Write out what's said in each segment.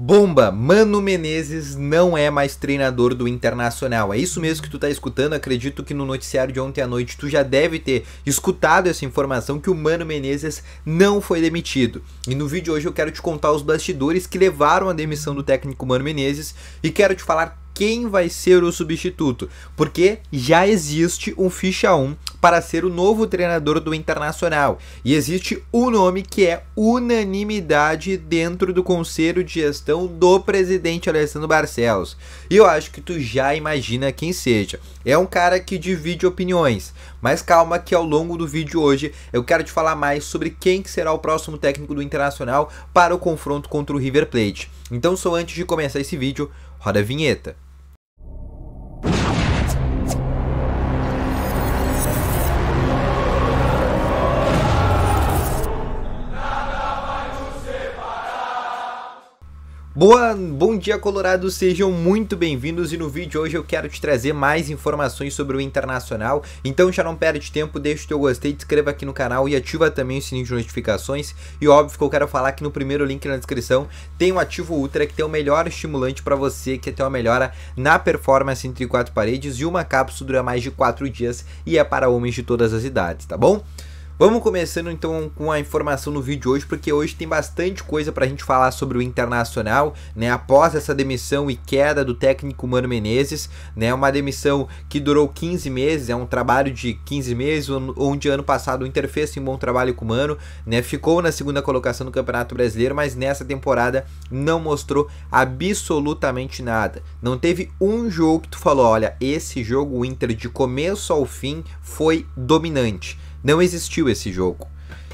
Bomba! Mano Menezes não é mais treinador do Internacional. É isso mesmo que tu tá escutando. Acredito que no noticiário de ontem à noite tu já deve ter escutado essa informação que o Mano Menezes não foi demitido. E no vídeo hoje eu quero te contar os bastidores que levaram à demissão do técnico Mano Menezes e quero te falar quem vai ser o substituto, porque já existe um ficha 1 para ser o novo treinador do Internacional. E existe um nome que é unanimidade dentro do conselho de gestão do presidente Alessandro Barcelos. E eu acho que tu já imagina quem seja. É um cara que divide opiniões, mas calma que ao longo do vídeo hoje eu quero te falar mais sobre quem que será o próximo técnico do Internacional para o confronto contra o River Plate. Então, só antes de começar esse vídeo, roda a vinheta. Boa, bom dia Colorado, sejam muito bem-vindos e no vídeo hoje eu quero te trazer mais informações sobre o Internacional, então já não perde tempo, deixa o teu gostei, te inscreva aqui no canal e ativa também o sininho de notificações e óbvio que eu quero falar que no primeiro link na descrição tem o Ativo Ultra que tem o melhor estimulante para você, que tem uma melhora na performance entre quatro paredes e uma cápsula dura mais de 4 dias e é para homens de todas as idades, tá bom? Vamos começando então com a informação no vídeo hoje, porque hoje tem bastante coisa para a gente falar sobre o Internacional, né? Após essa demissão e queda do técnico Mano Menezes, né? Uma demissão que durou 15 meses, é um trabalho de 15 meses, onde ano passado o Inter fez um bom trabalho com o Mano, né? Ficou na segunda colocação do Campeonato Brasileiro, mas nessa temporada não mostrou absolutamente nada. Não teve um jogo que tu falou, olha, esse jogo o Inter de começo ao fim foi dominante. Não existiu esse jogo.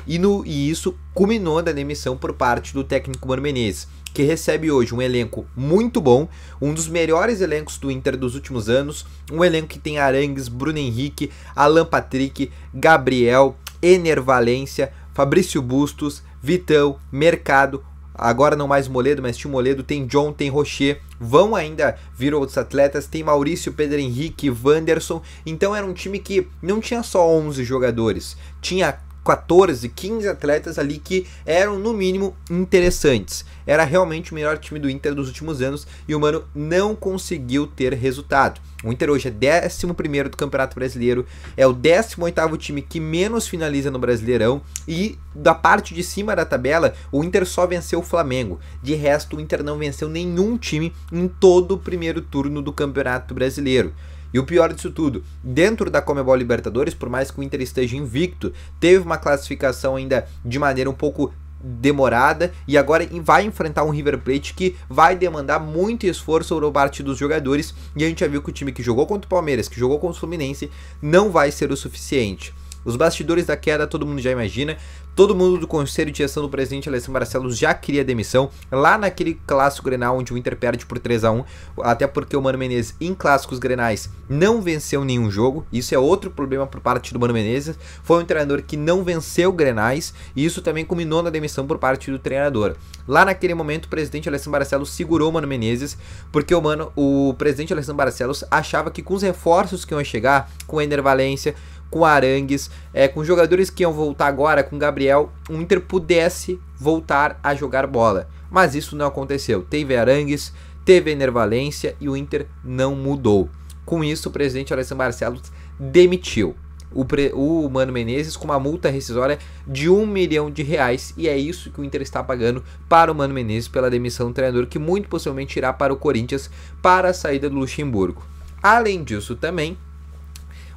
E, no, e isso culminou da demissão por parte do técnico Mano Menezes, que recebe hoje um elenco muito bom, um dos melhores elencos do Inter dos últimos anos, um elenco que tem Arangues, Bruno Henrique, Alan Patrick, Gabriel, Ener Valência, Fabrício Bustos, Vitão, Mercado, agora não mais Moledo, mas tinha Moledo, tem John, tem Rocher, vão ainda vir outros atletas, tem Maurício, Pedro Henrique, Wanderson, então era um time que não tinha só 11 jogadores, tinha 14, 15 atletas ali que eram no mínimo interessantes. Era realmente o melhor time do Inter dos últimos anos e o Mano não conseguiu ter resultado. O Inter hoje é 11 do Campeonato Brasileiro, é o 18 time que menos finaliza no Brasileirão e da parte de cima da tabela, o Inter só venceu o Flamengo. De resto, o Inter não venceu nenhum time em todo o primeiro turno do Campeonato Brasileiro. E o pior disso tudo, dentro da Comebol Libertadores, por mais que o Inter esteja invicto, teve uma classificação ainda de maneira um pouco demorada e agora vai enfrentar um River Plate que vai demandar muito esforço por parte dos jogadores e a gente já viu que o time que jogou contra o Palmeiras, que jogou contra o Fluminense, não vai ser o suficiente. Os bastidores da queda todo mundo já imagina. Todo mundo do conselho de gestão do presidente Alessandro Barcelos já queria demissão. Lá naquele clássico Grenal onde o Inter perde por 3 a 1 até porque o Mano Menezes em clássicos Grenais não venceu nenhum jogo. Isso é outro problema por parte do Mano Menezes. Foi um treinador que não venceu Grenais e isso também culminou na demissão por parte do treinador. Lá naquele momento o presidente Alessandro Barcelos segurou o Mano Menezes porque o Mano, o presidente Alessandro Barcelos achava que com os reforços que iam chegar, com o Ender Valência, com Arangues, é, com jogadores que iam voltar agora, com Gabriel, o Inter pudesse voltar a jogar bola. Mas isso não aconteceu. Teve Arangues, teve Enervalência e o Inter não mudou. Com isso, o presidente Alessandro Barcelos demitiu o, pre, o Mano Menezes com uma multa rescisória de um milhão de reais. E é isso que o Inter está pagando para o Mano Menezes pela demissão do treinador, que muito possivelmente irá para o Corinthians para a saída do Luxemburgo. Além disso, também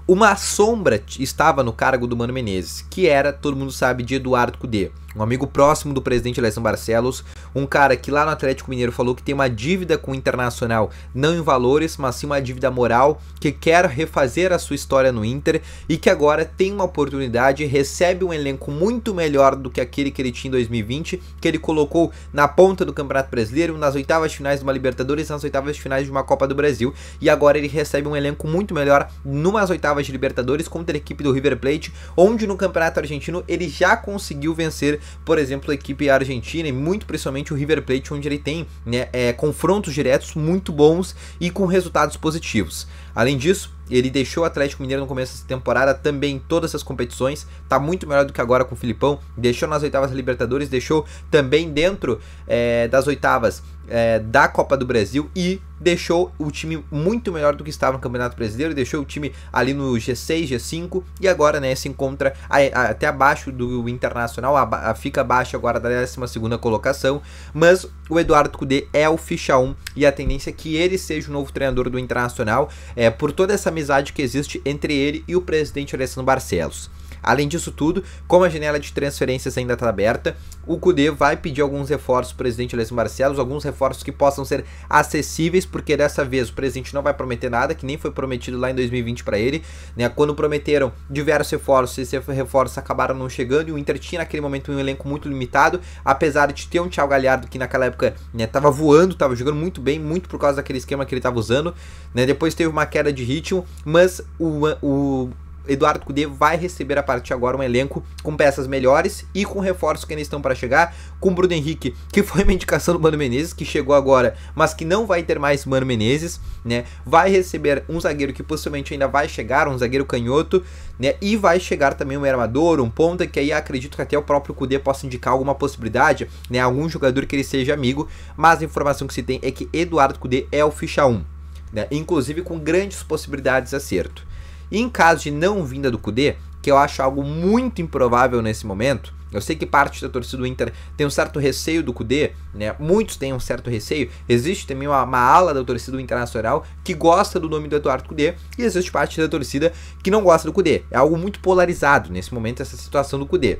uma sombra estava no cargo do Mano Menezes, que era, todo mundo sabe, de Eduardo Cudê um amigo próximo do presidente Alessandro Barcelos, um cara que lá no Atlético Mineiro falou que tem uma dívida com o Internacional, não em valores, mas sim uma dívida moral, que quer refazer a sua história no Inter e que agora tem uma oportunidade, recebe um elenco muito melhor do que aquele que ele tinha em 2020, que ele colocou na ponta do Campeonato Brasileiro, nas oitavas finais de uma Libertadores, nas oitavas finais de uma Copa do Brasil, e agora ele recebe um elenco muito melhor numas oitavas de Libertadores contra a equipe do River Plate, onde no Campeonato Argentino ele já conseguiu vencer por exemplo, a equipe argentina e muito principalmente o River Plate, onde ele tem né, é, confrontos diretos muito bons e com resultados positivos. Além disso, ele deixou o Atlético Mineiro no começo dessa temporada também em todas as competições, tá muito melhor do que agora com o Filipão, deixou nas oitavas da Libertadores, deixou também dentro é, das oitavas é, da Copa do Brasil e deixou o time muito melhor do que estava no Campeonato Brasileiro, deixou o time ali no G6, G5 e agora né, se encontra a, a, até abaixo do Internacional, a, fica abaixo agora da 12 colocação, mas o Eduardo Cudê é o ficha 1 e a tendência é que ele seja o novo treinador do Internacional, é, por toda essa amizade que existe entre ele e o presidente Alessandro Barcelos. Além disso tudo, como a janela de transferências ainda está aberta, o CUDE vai pedir alguns reforços para o presidente Alessio Marcelos, alguns reforços que possam ser acessíveis, porque dessa vez o presidente não vai prometer nada, que nem foi prometido lá em 2020 para ele, né? Quando prometeram diversos reforços, esses reforços acabaram não chegando e o Inter tinha naquele momento um elenco muito limitado, apesar de ter um Thiago Galhardo que naquela época, né, voando, estava jogando muito bem, muito por causa daquele esquema que ele estava usando, né? Depois teve uma queda de ritmo, mas o, o Eduardo Cudê vai receber a partir de agora um elenco com peças melhores e com reforços que ainda estão para chegar, com Bruno Henrique, que foi uma indicação do Mano Menezes, que chegou agora, mas que não vai ter mais Mano Menezes, né? Vai receber um zagueiro que possivelmente ainda vai chegar, um zagueiro canhoto, né? E vai chegar também um armador, um ponta, que aí acredito que até o próprio Cudê possa indicar alguma possibilidade, né? Algum jogador que ele seja amigo, mas a informação que se tem é que Eduardo Cudê é o ficha 1. Né? inclusive com grandes possibilidades de acerto. E em caso de não vinda do Kudê, que eu acho algo muito improvável nesse momento, eu sei que parte da torcida do Inter tem um certo receio do Kudê, né? Muitos têm um certo receio. Existe também uma, uma ala da torcida do Internacional que gosta do nome do Eduardo Kudê e existe parte da torcida que não gosta do Kudê. É algo muito polarizado nesse momento essa situação do Kudê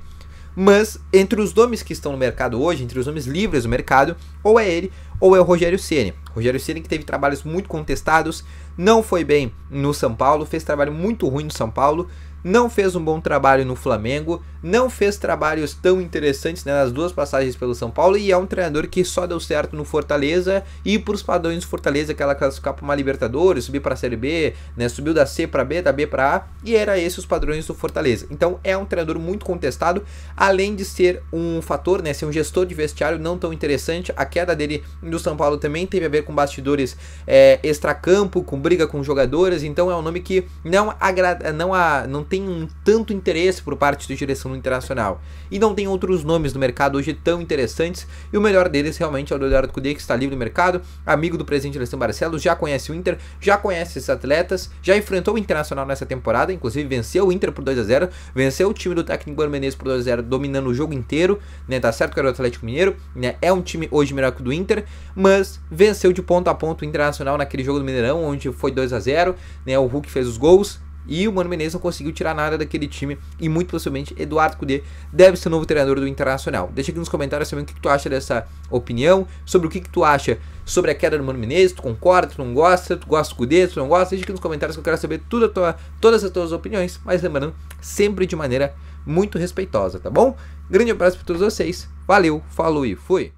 mas entre os nomes que estão no mercado hoje, entre os nomes livres do mercado, ou é ele ou é o Rogério Ceni. Rogério Ceni que teve trabalhos muito contestados, não foi bem no São Paulo, fez trabalho muito ruim no São Paulo, não fez um bom trabalho no Flamengo, não fez trabalhos tão interessantes né, nas duas passagens pelo São Paulo e é um treinador que só deu certo no Fortaleza e para os padrões do Fortaleza, que ela classificar para uma Libertadores, subir para a Série B, né, subiu da C para B, da B para A e era esses os padrões do Fortaleza. Então é um treinador muito contestado, além de ser um fator, né, ser um gestor de vestiário não tão interessante. A queda dele do São Paulo também teve a ver com bastidores é, extracampo, com briga com jogadores, então é um nome que não, agrada, não, a, não tem tem um tanto interesse por parte da direção internacional. E não tem outros nomes no mercado hoje tão interessantes, e o melhor deles realmente é o Leonardo Cudê, que está livre no mercado, amigo do presidente Alessandro Barcelos, já conhece o Inter, já conhece esses atletas, já enfrentou o Internacional nessa temporada, inclusive venceu o Inter por 2 a 0 venceu o time do técnico Igor Menezes por 2 a 0 dominando o jogo inteiro, né, tá certo que era o Atlético Mineiro, né, é um time hoje melhor que o do Inter, mas venceu de ponto a ponto o Internacional naquele jogo do Mineirão, onde foi 2 a 0 né, o Hulk fez os gols, e o Mano Menezes não conseguiu tirar nada daquele time. E muito possivelmente Eduardo Cudê deve ser o novo treinador do Internacional. Deixa aqui nos comentários também o que, que tu acha dessa opinião. Sobre o que, que tu acha sobre a queda do Mano Menezes. Tu concorda, tu não gosta, tu gosta do Cudê, tu não gosta. Deixa aqui nos comentários que eu quero saber tudo tua, todas as tuas opiniões. Mas lembrando, sempre de maneira muito respeitosa, tá bom? Grande abraço para todos vocês. Valeu, falou e fui!